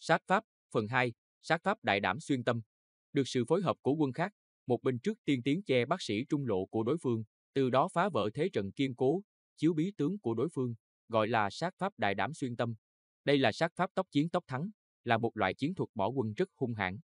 Sát Pháp, phần 2, Sát Pháp Đại Đảm Xuyên Tâm. Được sự phối hợp của quân khác, một bên trước tiên tiến che bác sĩ trung lộ của đối phương, từ đó phá vỡ thế trận kiên cố, chiếu bí tướng của đối phương, gọi là sát pháp đại đảm xuyên tâm. Đây là sát pháp tốc chiến tốc thắng, là một loại chiến thuật bỏ quân rất hung hãn,